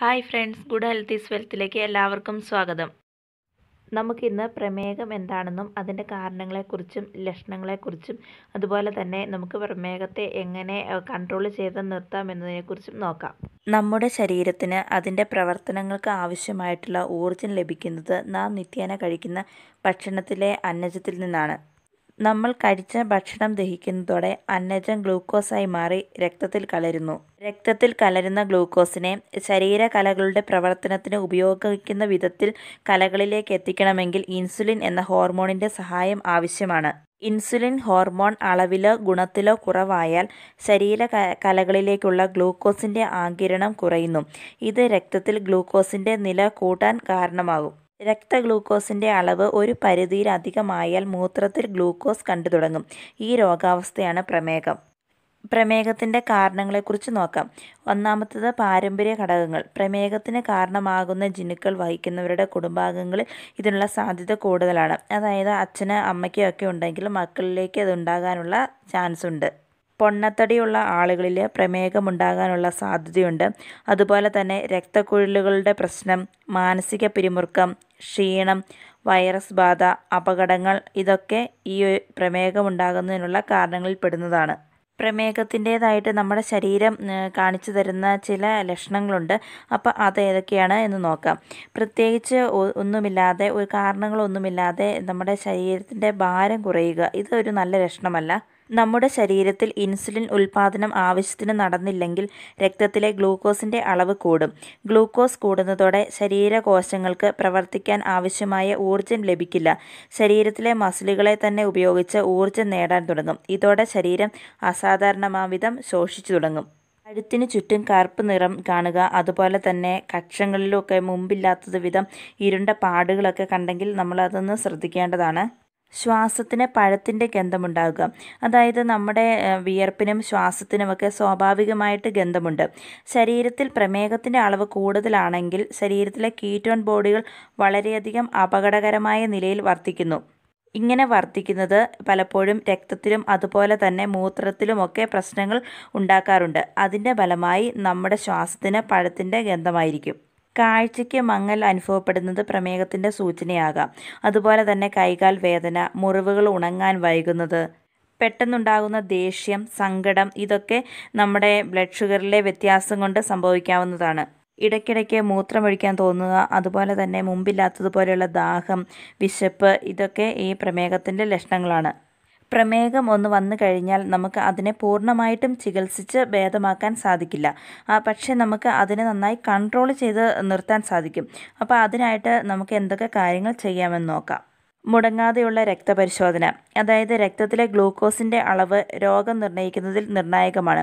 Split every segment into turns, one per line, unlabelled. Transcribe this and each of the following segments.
hi friends good health is വെൽത്തിലേക്ക് എല്ലാവർക്കും സ്വാഗതം നമുക്കിന്ന് പ്രമേഹം എന്താണെന്നും അതിൻ്റെ കാരണങ്ങളെക്കുറിച്ചും ലക്ഷണങ്ങളെക്കുറിച്ചും അതുപോലെ തന്നെ നമുക്ക് പ്രമേഹത്തെ എങ്ങനെ കൺട്രോൾ ചെയ്ത് നിർത്താം എന്നതിനെക്കുറിച്ചും നോക്കാം നമ്മുടെ ശരീരത്തിന് അതിൻ്റെ പ്രവർത്തനങ്ങൾക്ക് ആവശ്യമായിട്ടുള്ള ഊർജ്ജം ലഭിക്കുന്നത് നാം നിത്യേന കഴിക്കുന്ന ഭക്ഷണത്തിലെ അന്നജത്തിൽ നിന്നാണ് നമ്മൾ കഴിച്ച ഭക്ഷണം ദഹിക്കുന്നതോടെ അന്നജം ഗ്ലൂക്കോസായി മാറി രക്തത്തിൽ കലരുന്നു രക്തത്തിൽ കലരുന്ന ഗ്ലൂക്കോസിനെ ശരീരകലകളുടെ പ്രവർത്തനത്തിന് ഉപയോഗിക്കുന്ന വിധത്തിൽ കലകളിലേക്ക് എത്തിക്കണമെങ്കിൽ ഇൻസുലിൻ എന്ന ഹോർമോണിന്റെ സഹായം ആവശ്യമാണ് ഇൻസുലിൻ ഹോർമോൺ അളവിലോ ഗുണത്തിലോ കുറവായാൽ ശരീര കലകളിലേക്കുള്ള ഗ്ലൂക്കോസിന്റെ ആകിരണം കുറയുന്നു ഇത് രക്തത്തിൽ ഗ്ലൂക്കോസിന്റെ നില കൂട്ടാൻ കാരണമാകും രക്തഗ്ലൂക്കോസിൻ്റെ അളവ് ഒരു പരിധിയിലധികമായാൽ മൂത്രത്തിൽ ഗ്ലൂക്കോസ് കണ്ടു തുടങ്ങും ഈ രോഗാവസ്ഥയാണ് പ്രമേഹം പ്രമേഹത്തിൻ്റെ കാരണങ്ങളെക്കുറിച്ച് നോക്കാം ഒന്നാമത്തത് പാരമ്പര്യ ഘടകങ്ങൾ പ്രമേഹത്തിന് കാരണമാകുന്ന ജിനുക്കൾ വഹിക്കുന്നവരുടെ കുടുംബാംഗങ്ങളിൽ ഇതിനുള്ള സാധ്യത കൂടുതലാണ് അതായത് അച്ഛന് അമ്മയ്ക്കൊക്കെ ഒക്കെ ഉണ്ടെങ്കിൽ മക്കളിലേക്ക് അത് ഉണ്ടാകാനുള്ള ചാൻസ് ഉണ്ട് പൊണ്ണത്തടിയുള്ള ആളുകളിൽ പ്രമേഹമുണ്ടാകാനുള്ള സാധ്യതയുണ്ട് അതുപോലെ തന്നെ രക്തക്കുഴലുകളുടെ പ്രശ്നം മാനസിക പിരിമുറുക്കം ക്ഷീണം വൈറസ് ബാധ അപകടങ്ങൾ ഇതൊക്കെ ഈ പ്രമേഹമുണ്ടാകുന്നതിനുള്ള കാരണങ്ങളിൽ പെടുന്നതാണ് പ്രമേഹത്തിൻ്റെതായിട്ട് നമ്മുടെ ശരീരം കാണിച്ചു തരുന്ന ചില ലക്ഷണങ്ങളുണ്ട് അപ്പോൾ അത് ഏതൊക്കെയാണ് എന്ന് നോക്കാം പ്രത്യേകിച്ച് ഒന്നുമില്ലാതെ ഒരു കാരണങ്ങളൊന്നുമില്ലാതെ നമ്മുടെ ശരീരത്തിൻ്റെ ഭാരം കുറയുക ഇതൊരു നല്ല ലക്ഷണമല്ല നമ്മുടെ ശരീരത്തിൽ ഇൻസുലിൻ ഉൽപാദനം ആവശ്യത്തിന് നടന്നില്ലെങ്കിൽ രക്തത്തിലെ ഗ്ലൂക്കോസിൻ്റെ അളവ് കൂടും ഗ്ലൂക്കോസ് കൂടുന്നതോടെ ശരീരകോശങ്ങൾക്ക് പ്രവർത്തിക്കാൻ ആവശ്യമായ ഊർജ്ജം ലഭിക്കില്ല ശരീരത്തിലെ മസിലുകളെ തന്നെ ഉപയോഗിച്ച് ഊർജ്ജം നേടാൻ തുടങ്ങും ഇതോടെ ശരീരം അസാധാരണമാവിധം ശോഷിച്ചു തുടങ്ങും കഴുത്തിന് ചുറ്റും കറുപ്പ് നിറം കാണുക അതുപോലെ തന്നെ കക്ഷങ്ങളിലൊക്കെ മുമ്പില്ലാത്തത് വിധം ഇരുണ്ട പാടുകളൊക്കെ കണ്ടെങ്കിൽ നമ്മളതൊന്ന് ശ്രദ്ധിക്കേണ്ടതാണ് ശ്വാസത്തിന് പഴത്തിൻ്റെ ഗന്ധമുണ്ടാകുക അതായത് നമ്മുടെ വിയർപ്പിനും ശ്വാസത്തിനുമൊക്കെ സ്വാഭാവികമായിട്ട് ഗന്ധമുണ്ട് ശരീരത്തിൽ പ്രമേഹത്തിൻ്റെ അളവ് കൂടുതലാണെങ്കിൽ ശരീരത്തിലെ കീറ്റോൺ ബോഡികൾ വളരെയധികം അപകടകരമായ നിലയിൽ വർദ്ധിക്കുന്നു ഇങ്ങനെ വർദ്ധിക്കുന്നത് പലപ്പോഴും രക്തത്തിലും അതുപോലെ തന്നെ മൂത്രത്തിലുമൊക്കെ പ്രശ്നങ്ങൾ ഉണ്ടാക്കാറുണ്ട് അതിൻ്റെ ഫലമായി നമ്മുടെ ശ്വാസത്തിന് പഴത്തിൻ്റെ ഗന്ധമായിരിക്കും കാഴ്ചയ്ക്ക് മങ്ങൽ അനുഭവപ്പെടുന്നത് പ്രമേഹത്തിൻ്റെ സൂചനയാകാം അതുപോലെ തന്നെ കൈകാൽ വേദന മുറിവുകൾ ഉണങ്ങാൻ വൈകുന്നത് പെട്ടെന്നുണ്ടാകുന്ന ദേഷ്യം സങ്കടം ഇതൊക്കെ നമ്മുടെ ബ്ലഡ് ഷുഗറിലെ വ്യത്യാസം കൊണ്ട് സംഭവിക്കാവുന്നതാണ് ഇടയ്ക്കിടയ്ക്ക് മൂത്രമൊഴിക്കാൻ തോന്നുക അതുപോലെ തന്നെ മുമ്പില്ലാത്തതുപോലെയുള്ള ദാഹം വിശപ്പ് ഇതൊക്കെ ഈ പ്രമേഹത്തിൻ്റെ ലക്ഷണങ്ങളാണ് പ്രമേഹം ഒന്ന് വന്നു കഴിഞ്ഞാൽ നമുക്ക് അതിനെ പൂർണ്ണമായിട്ടും ചികിത്സിച്ച് ഭേദമാക്കാൻ സാധിക്കില്ല പക്ഷേ നമുക്ക് അതിനെ നന്നായി കൺട്രോൾ ചെയ്ത് നിർത്താൻ സാധിക്കും അപ്പോൾ അതിനായിട്ട് നമുക്ക് എന്തൊക്കെ കാര്യങ്ങൾ ചെയ്യാമെന്ന് നോക്കാം മുടങ്ങാതെയുള്ള രക്തപരിശോധന അതായത് രക്തത്തിലെ ഗ്ലൂക്കോസിൻ്റെ അളവ് രോഗം നിർണ്ണയിക്കുന്നതിൽ നിർണായകമാണ്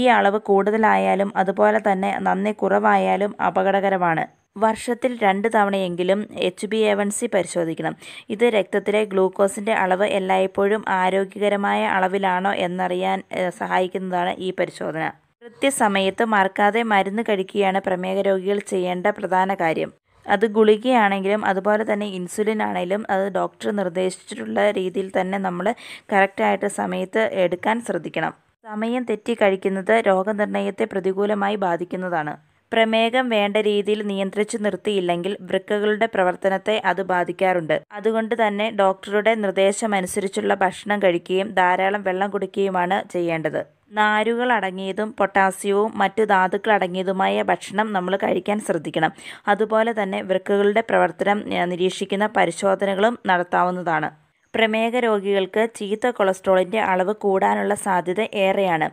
ഈ അളവ് കൂടുതലായാലും അതുപോലെ തന്നെ നന്ദി കുറവായാലും അപകടകരമാണ് വർഷത്തിൽ രണ്ട് തവണയെങ്കിലും H B A one C പരിശോധിക്കണം ഇത് രക്തത്തിലെ ഗ്ലൂക്കോസിൻ്റെ അളവ് എല്ലായ്പ്പോഴും ആരോഗ്യകരമായ അളവിലാണോ എന്നറിയാൻ സഹായിക്കുന്നതാണ് ഈ പരിശോധന കൃത്യസമയത്ത് മറക്കാതെ മരുന്ന് കഴിക്കുകയാണ് പ്രമേഹ രോഗികൾ ചെയ്യേണ്ട പ്രധാന കാര്യം അത് ഗുളികയാണെങ്കിലും അതുപോലെ തന്നെ ഇൻസുലിൻ ആണെങ്കിലും അത് ഡോക്ടർ നിർദ്ദേശിച്ചിട്ടുള്ള രീതിയിൽ തന്നെ നമ്മൾ കറക്റ്റായിട്ട് സമയത്ത് എടുക്കാൻ ശ്രദ്ധിക്കണം സമയം തെറ്റി കഴിക്കുന്നത് രോഗനിർണയത്തെ പ്രതികൂലമായി ബാധിക്കുന്നതാണ് പ്രമേഹം വേണ്ട രീതിയിൽ നിയന്ത്രിച്ചു നിർത്തിയില്ലെങ്കിൽ വൃക്കകളുടെ പ്രവർത്തനത്തെ അത് ബാധിക്കാറുണ്ട് അതുകൊണ്ട് തന്നെ ഡോക്ടറുടെ നിർദ്ദേശമനുസരിച്ചുള്ള ഭക്ഷണം കഴിക്കുകയും ധാരാളം വെള്ളം കുടിക്കുകയുമാണ് ചെയ്യേണ്ടത് നാരുകൾ അടങ്ങിയതും പൊട്ടാസ്യവും മറ്റു ധാതുക്കൾ അടങ്ങിയതുമായ ഭക്ഷണം നമ്മൾ കഴിക്കാൻ ശ്രദ്ധിക്കണം അതുപോലെ തന്നെ വൃക്കകളുടെ പ്രവർത്തനം നിരീക്ഷിക്കുന്ന പരിശോധനകളും നടത്താവുന്നതാണ് പ്രമേഹ രോഗികൾക്ക് ചീത്ത കൊളസ്ട്രോളിൻ്റെ അളവ് കൂടാനുള്ള സാധ്യത ഏറെയാണ്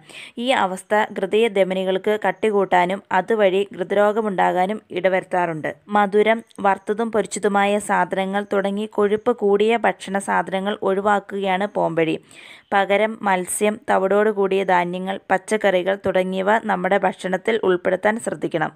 ഈ അവസ്ഥ ഹൃദയ ധമനികൾക്ക് കട്ടികൂട്ടാനും അതുവഴി ഹൃദ്രോഗമുണ്ടാകാനും ഇടവരുത്താറുണ്ട് മധുരം വറുത്തതും പൊരിച്ചതുമായ സാധനങ്ങൾ തുടങ്ങി കൊഴുപ്പ് കൂടിയ ഭക്ഷണ സാധനങ്ങൾ ഒഴിവാക്കുകയാണ് പോംവഴി പകരം മത്സ്യം തവിടോടുകൂടിയ ധാന്യങ്ങൾ പച്ചക്കറികൾ തുടങ്ങിയവ നമ്മുടെ ഭക്ഷണത്തിൽ ഉൾപ്പെടുത്താൻ ശ്രദ്ധിക്കണം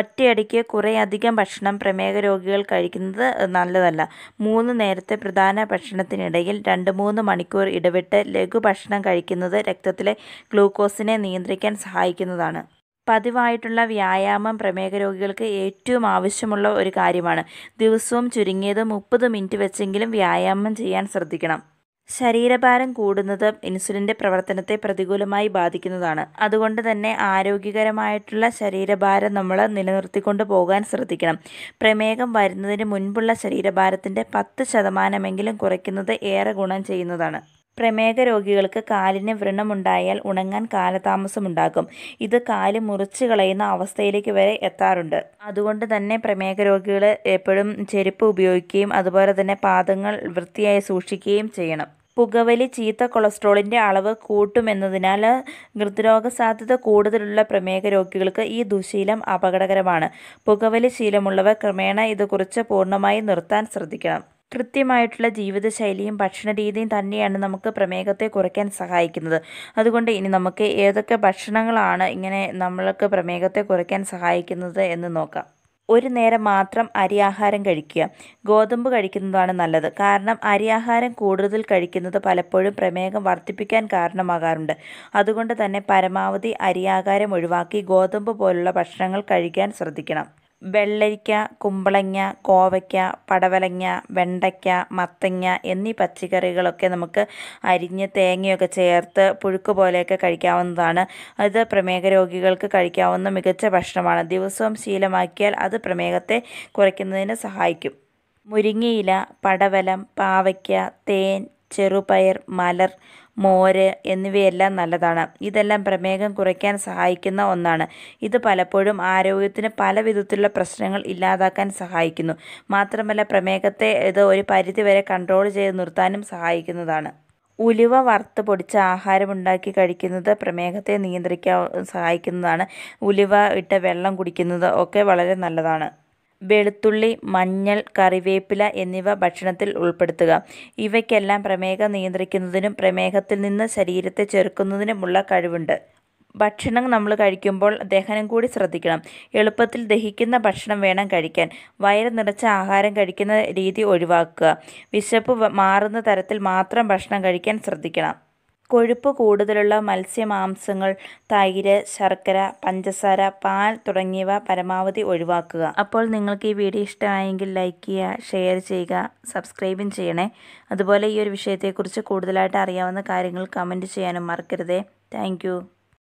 ഒറ്റയടിക്ക് കുറേയധികം ഭക്ഷണം പ്രമേഹ രോഗികൾ കഴിക്കുന്നത് നല്ലതല്ല മൂന്ന് നേരത്തെ പ്രധാന ഭക്ഷണത്തിനിടയിൽ രണ്ട് മൂന്ന് മണിക്കൂർ ഇടവിട്ട് ലഘു ഭക്ഷണം കഴിക്കുന്നത് രക്തത്തിലെ ഗ്ലൂക്കോസിനെ നിയന്ത്രിക്കാൻ സഹായിക്കുന്നതാണ് പതിവായിട്ടുള്ള വ്യായാമം പ്രമേഹ രോഗികൾക്ക് ഏറ്റവും ആവശ്യമുള്ള ഒരു കാര്യമാണ് ദിവസവും ചുരുങ്ങിയത് മുപ്പത് മിനിറ്റ് വെച്ചെങ്കിലും വ്യായാമം ചെയ്യാൻ ശ്രദ്ധിക്കണം ശരീരഭാരം കൂടുന്നത് ഇൻസുലിൻ്റെ പ്രവർത്തനത്തെ പ്രതികൂലമായി ബാധിക്കുന്നതാണ് അതുകൊണ്ട് തന്നെ ആരോഗ്യകരമായിട്ടുള്ള ശരീരഭാരം നമ്മൾ നിലനിർത്തിക്കൊണ്ട് പോകാൻ ശ്രദ്ധിക്കണം പ്രമേഹം വരുന്നതിന് മുൻപുള്ള ശരീരഭാരത്തിൻ്റെ പത്ത് ശതമാനമെങ്കിലും കുറയ്ക്കുന്നത് ഏറെ ഗുണം ചെയ്യുന്നതാണ് പ്രമേഹ രോഗികൾക്ക് കാലിന് വ്രണമുണ്ടായാൽ ഉണങ്ങാൻ കാലതാമസമുണ്ടാകും ഇത് കാല് മുറിച്ച് കളയുന്ന അവസ്ഥയിലേക്ക് വരെ എത്താറുണ്ട് അതുകൊണ്ട് തന്നെ പ്രമേഹ രോഗികൾ എപ്പോഴും ചെരുപ്പ് ഉപയോഗിക്കുകയും അതുപോലെ തന്നെ പാദങ്ങൾ വൃത്തിയായി സൂക്ഷിക്കുകയും ചെയ്യണം പുകവലി ചീത്ത കൊളസ്ട്രോളിൻ്റെ അളവ് കൂട്ടുമെന്നതിനാൽ ഹൃദ്രോഗ സാധ്യത കൂടുതലുള്ള പ്രമേഹ രോഗികൾക്ക് ഈ ദുശീലം അപകടകരമാണ് പുകവലി ശീലമുള്ളവർ ക്രമേണ ഇത് കുറിച്ച് പൂർണ്ണമായി നിർത്താൻ ശ്രദ്ധിക്കണം കൃത്യമായിട്ടുള്ള ജീവിതശൈലിയും ഭക്ഷണരീതിയും തന്നെയാണ് നമുക്ക് പ്രമേഹത്തെ കുറയ്ക്കാൻ സഹായിക്കുന്നത് അതുകൊണ്ട് ഇനി നമുക്ക് ഏതൊക്കെ ഭക്ഷണങ്ങളാണ് ഇങ്ങനെ നമ്മൾക്ക് പ്രമേഹത്തെ കുറയ്ക്കാൻ സഹായിക്കുന്നത് എന്ന് നോക്കാം ഒരു നേരം മാത്രം അരി ആഹാരം കഴിക്കുക ഗോതമ്പ് കഴിക്കുന്നതാണ് നല്ലത് കാരണം അരി ആഹാരം കൂടുതൽ കഴിക്കുന്നത് പലപ്പോഴും പ്രമേഹം വർദ്ധിപ്പിക്കാൻ കാരണമാകാറുണ്ട് അതുകൊണ്ട് തന്നെ പരമാവധി അരി ആഹാരം ഒഴിവാക്കി ഗോതമ്പ് പോലുള്ള ഭക്ഷണങ്ങൾ കഴിക്കാൻ ശ്രദ്ധിക്കണം വെള്ളരിക്ക കുമ്പളങ്ങ കോവയ്ക്ക പടവലങ്ങ വെണ്ടയ്ക്ക മത്തങ്ങ എന്നീ പച്ചക്കറികളൊക്കെ നമുക്ക് അരിഞ്ഞ് തേങ്ങയൊക്കെ ചേർത്ത് പുഴുക്ക് പോലെയൊക്കെ കഴിക്കാവുന്നതാണ് അത് പ്രമേഹ രോഗികൾക്ക് കഴിക്കാവുന്ന മികച്ച ഭക്ഷണമാണ് ദിവസവും ശീലമാക്കിയാൽ അത് പ്രമേഹത്തെ കുറയ്ക്കുന്നതിന് സഹായിക്കും മുരിങ്ങയില പടവലം പാവയ്ക്ക തേൻ ചെറുപയർ മലർ മോര് എന്നിവയെല്ലാം നല്ലതാണ് ഇതെല്ലാം പ്രമേഹം കുറയ്ക്കാൻ സഹായിക്കുന്ന ഒന്നാണ് ഇത് പലപ്പോഴും ആരോഗ്യത്തിന് പല വിധത്തിലുള്ള പ്രശ്നങ്ങൾ ഇല്ലാതാക്കാൻ സഹായിക്കുന്നു മാത്രമല്ല പ്രമേഹത്തെ ഇത് ഒരു പരിധിവരെ കൺട്രോൾ ചെയ്ത് നിർത്താനും സഹായിക്കുന്നതാണ് ഉലുവ വറുത്ത് പൊടിച്ച ഉണ്ടാക്കി കഴിക്കുന്നത് പ്രമേഹത്തെ നിയന്ത്രിക്കാൻ സഹായിക്കുന്നതാണ് ഉലുവ ഇട്ട വെള്ളം കുടിക്കുന്നത് ഒക്കെ വളരെ നല്ലതാണ് വെളുത്തുള്ളി മഞ്ഞൾ കറിവേപ്പില എന്നിവ ഭക്ഷണത്തിൽ ഉൾപ്പെടുത്തുക ഇവയ്ക്കെല്ലാം പ്രമേഹം നിയന്ത്രിക്കുന്നതിനും പ്രമേഹത്തിൽ നിന്ന് ശരീരത്തെ ചെറുക്കുന്നതിനുമുള്ള കഴിവുണ്ട് ഭക്ഷണം നമ്മൾ കഴിക്കുമ്പോൾ ദഹനം കൂടി ശ്രദ്ധിക്കണം എളുപ്പത്തിൽ ദഹിക്കുന്ന ഭക്ഷണം വേണം കഴിക്കാൻ വയറ് നിറച്ച ആഹാരം കഴിക്കുന്ന രീതി ഒഴിവാക്കുക വിശപ്പ് മാറുന്ന തരത്തിൽ മാത്രം ഭക്ഷണം കഴിക്കാൻ ശ്രദ്ധിക്കണം കൊഴുപ്പ് കൂടുതലുള്ള മത്സ്യമാംസങ്ങൾ തൈര് ശർക്കര പഞ്ചസാര പാൽ തുടങ്ങിയവ പരമാവധി ഒഴിവാക്കുക അപ്പോൾ നിങ്ങൾക്ക് ഈ വീഡിയോ ഇഷ്ടമായെങ്കിൽ ലൈക്ക് ചെയ്യുക ഷെയർ ചെയ്യുക സബ്സ്ക്രൈബും ചെയ്യണേ അതുപോലെ ഈ ഒരു വിഷയത്തെക്കുറിച്ച് കൂടുതലായിട്ട് അറിയാവുന്ന കാര്യങ്ങൾ കമൻറ്റ് ചെയ്യാനും മറക്കരുതേ താങ്ക്